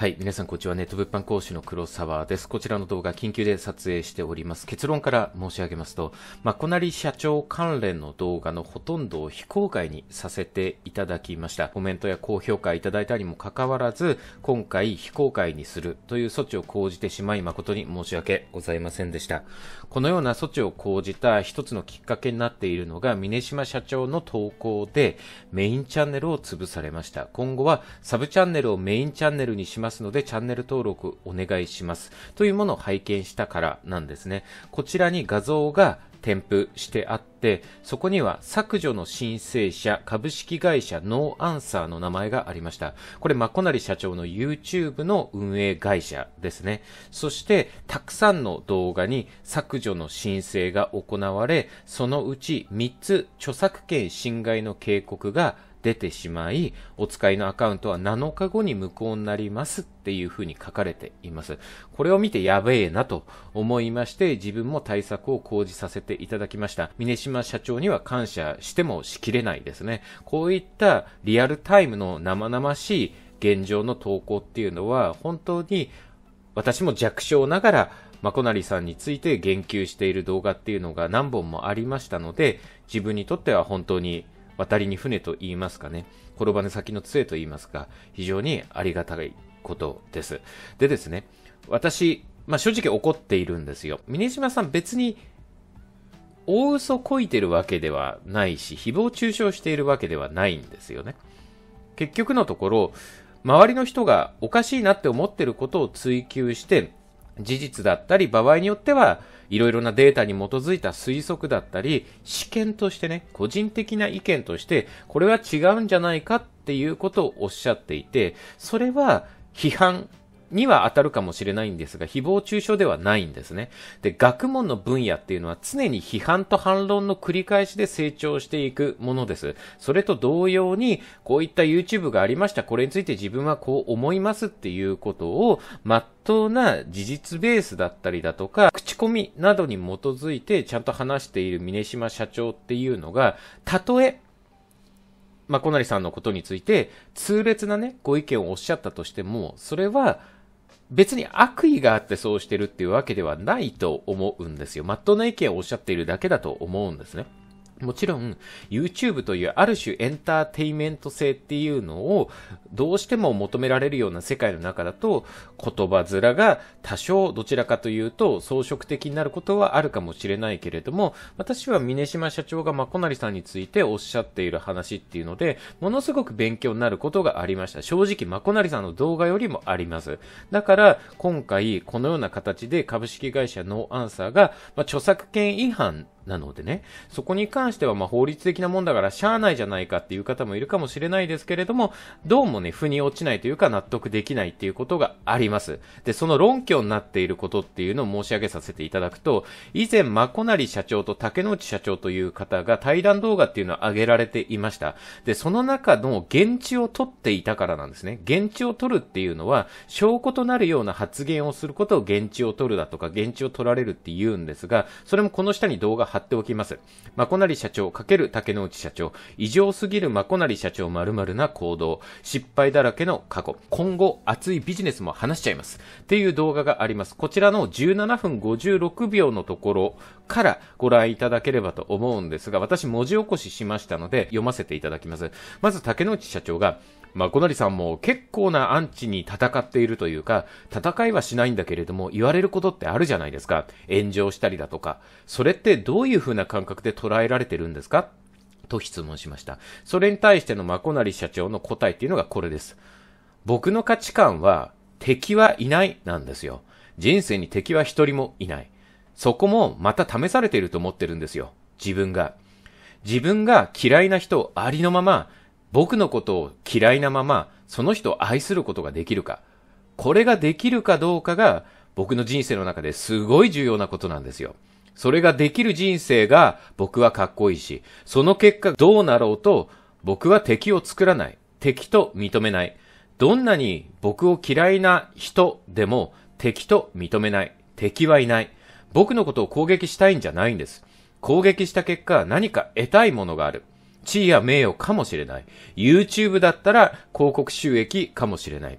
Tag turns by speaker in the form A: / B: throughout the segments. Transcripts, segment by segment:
A: はい。皆さん、こんにちは。ネット物販講師の黒沢です。こちらの動画、緊急で撮影しております。結論から申し上げますと、まあ、こなり社長関連の動画のほとんどを非公開にさせていただきました。コメントや高評価いただいたにもかかわらず、今回非公開にするという措置を講じてしまい、誠に申し訳ございませんでした。このような措置を講じた一つのきっかけになっているのが、峰島社長の投稿で、メインチャンネルを潰されました。今後は、サブチャンネルをメインチャンネルにしますますので、チャンネル登録お願いします。というものを拝見したからなんですね。こちらに画像が添付してあって、そこには削除の申請者株式会社ノーアンサーの名前がありました。これ、マコなり社長の YouTube の運営会社ですね。そして、たくさんの動画に削除の申請が行われ、そのうち3つ著作権侵害の警告が出てしまい、お使いのアカウントは7日後に無効になりますっていうふうに書かれています。これを見てやべえなと思いまして、自分も対策を講じさせていただきました。峰島社長には感謝してもしきれないですね。こういったリアルタイムの生々しい現状の投稿っていうのは、本当に私も弱小ながら、マコナリさんについて言及している動画っていうのが何本もありましたので、自分にとっては本当に渡りに船と言いますかね、転ばぬ先の杖と言いますか、非常にありがたいことです。でですね、私、まあ、正直怒っているんですよ。峰島さん別に大嘘こいてるわけではないし、誹謗中傷しているわけではないんですよね。結局のところ、周りの人がおかしいなって思ってることを追求して、事実だったり、場合によっては、いろいろなデータに基づいた推測だったり、試験としてね、個人的な意見として、これは違うんじゃないかっていうことをおっしゃっていて、それは批判には当たるかもしれないんですが、誹謗中傷ではないんですね。で、学問の分野っていうのは常に批判と反論の繰り返しで成長していくものです。それと同様に、こういった YouTube がありました。これについて自分はこう思いますっていうことを、まっとうな事実ベースだったりだとか、口コミなどに基づいてちゃんと話している峰島社長っていうのが、たとえ、まあ、小成さんのことについて、痛烈なね、ご意見をおっしゃったとしても、それは、別に悪意があってそうしてるっていうわけではないと思うんですよ。まっとうな意見をおっしゃっているだけだと思うんですね。もちろん、YouTube というある種エンターテイメント性っていうのをどうしても求められるような世界の中だと言葉面が多少どちらかというと装飾的になることはあるかもしれないけれども、私は峰島社長がまこなりさんについておっしゃっている話っていうので、ものすごく勉強になることがありました。正直まこなりさんの動画よりもあります。だから、今回このような形で株式会社ノーアンサーが、ま著作権違反なのでね、そこに関してはま法律的なもんだからしゃあないじゃないかっていう方もいるかもしれないですけれども、どうもね、腑に落ちないというか納得できないっていうことがあります。で、その論拠になっていることっていうのを申し上げさせていただくと、以前、まこなり社長と竹之内社長という方が対談動画っていうのを上げられていました。で、その中の現地を取っていたからなんですね。現地を取るっていうのは、証拠となるような発言をすることを現地を取るだとか、現地を取られるって言うんですが、それもこの下に動画貼貼っておきます。まこなり社長×竹之内社長、異常すぎるまこなり社長〇〇な行動、失敗だらけの過去、今後熱いビジネスも話しちゃいます。っていう動画があります。こちらの17分56秒のところからご覧いただければと思うんですが、私文字起こししましたので読ませていただきます。まず竹之内社長が、まあ、小成さんも結構なアンチに戦っているというか、戦いはしないんだけれども、言われることってあるじゃないですか。炎上したりだとか。それってどういう風な感覚で捉えられてるんですかと質問しました。それに対してのまこなり社長の答えっていうのがこれです。僕の価値観は、敵はいないなんですよ。人生に敵は一人もいない。そこもまた試されていると思ってるんですよ。自分が。自分が嫌いな人ありのまま僕のことを嫌いなまま、その人を愛することができるか、これができるかどうかが、僕の人生の中ですごい重要なことなんですよ。それができる人生が僕はかっこいいし、その結果どうなろうと、僕は敵を作らない。敵と認めない。どんなに僕を嫌いな人でも敵と認めない。敵はいない。僕のことを攻撃したいんじゃないんです。攻撃した結果何か得たいものがある。地位や名誉かもしれない。YouTube だったら広告収益かもしれない。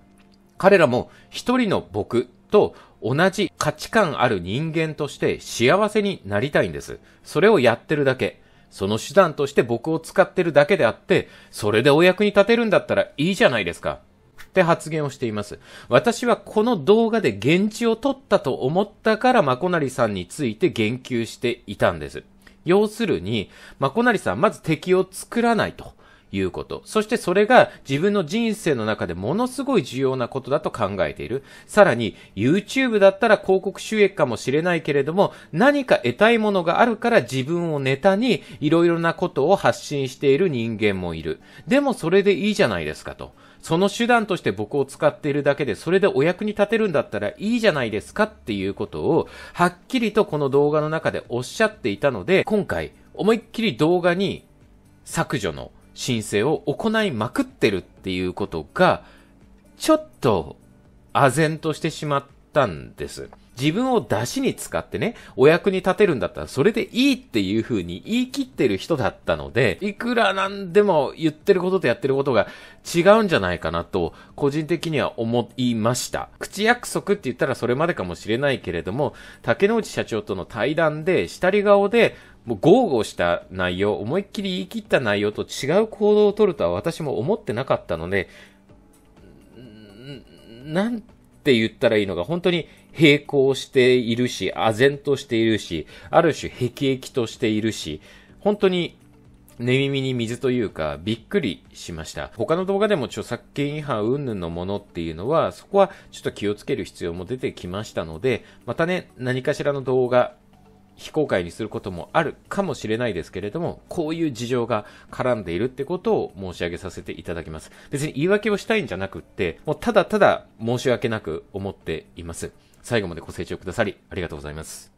A: 彼らも一人の僕と同じ価値観ある人間として幸せになりたいんです。それをやってるだけ。その手段として僕を使ってるだけであって、それでお役に立てるんだったらいいじゃないですか。って発言をしています。私はこの動画で現地を撮ったと思ったから、まこなりさんについて言及していたんです。要するに、まこなりさん、まず敵を作らないと。いうこと。そしてそれが自分の人生の中でものすごい重要なことだと考えている。さらに、YouTube だったら広告収益かもしれないけれども、何か得たいものがあるから自分をネタにいろいろなことを発信している人間もいる。でもそれでいいじゃないですかと。その手段として僕を使っているだけで、それでお役に立てるんだったらいいじゃないですかっていうことを、はっきりとこの動画の中でおっしゃっていたので、今回、思いっきり動画に削除の申請を行いまくってるっていうことが、ちょっと、唖然としてしまったんです。自分を出しに使ってね、お役に立てるんだったらそれでいいっていう風に言い切ってる人だったので、いくらなんでも言ってることとやってることが違うんじゃないかなと、個人的には思いました。口約束って言ったらそれまでかもしれないけれども、竹之内社長との対談で、下り顔で、もう豪語した内容、思いっきり言い切った内容と違う行動をとるとは私も思ってなかったので、なんって言ったらいいのが、本当に並行しているし、唖然としているし、ある種辟易としているし、本当に寝耳に水というか、びっくりしました。他の動画でも著作権違反云々のものっていうのは、そこはちょっと気をつける必要も出てきましたので、またね、何かしらの動画、非公開にすることもあるかもしれないですけれども、こういう事情が絡んでいるってことを申し上げさせていただきます。別に言い訳をしたいんじゃなくって、もうただただ申し訳なく思っています。最後までご清聴くださり、ありがとうございます。